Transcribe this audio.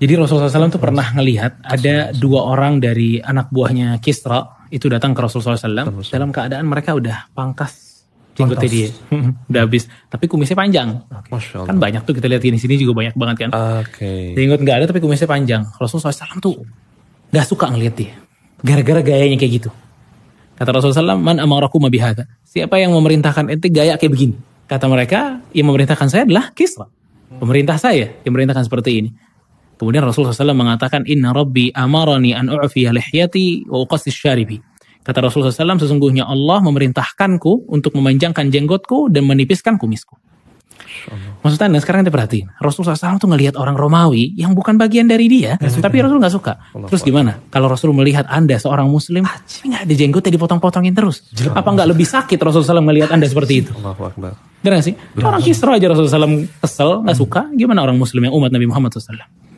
Jadi Rasulullah SAW itu pernah ngelihat ada dua orang dari anak buahnya Kisra itu datang ke Rasulullah SAW dalam keadaan mereka udah pangkas jenggotnya dia, udah habis. Tapi kumisnya panjang. Okay. Kan banyak tuh kita lihat di sini juga banyak banget kan. Okay. Jenggot nggak ada tapi kumisnya panjang. Rasulullah SAW tuh nggak suka ngeliat dia, gara-gara gayanya kayak gitu. Kata Rasulullah SAW, man amarakum mabihata Siapa yang memerintahkan ente eh, gaya kayak begini? Kata mereka, yang memerintahkan saya adalah Kisra. Pemerintah saya yang memerintahkan seperti ini. Kemudian Rasulullah SAW mengatakan, Inna Rabbi amarani an lihyati wa uqasis syaribi. Kata Rasulullah SAW, sesungguhnya Allah memerintahkanku untuk memanjangkan jenggotku dan menipiskan kumisku. Maksudnya Anda nah, sekarang kita perhatiin, Rasulullah SAW tuh ngelihat orang Romawi yang bukan bagian dari dia, Maksudnya. tapi Rasul nggak suka. terus gimana? Kalau Rasul melihat Anda seorang Muslim, ah, nggak ada jenggotnya dipotong-potongin terus. Jelas. Apa nggak lebih sakit Rasulullah SAW melihat Anda seperti itu? Allahu Akbar. sih? Orang Kisra aja Rasulullah SAW kesel, nggak suka. Gimana orang Muslim yang umat Nabi Muhammad SAW?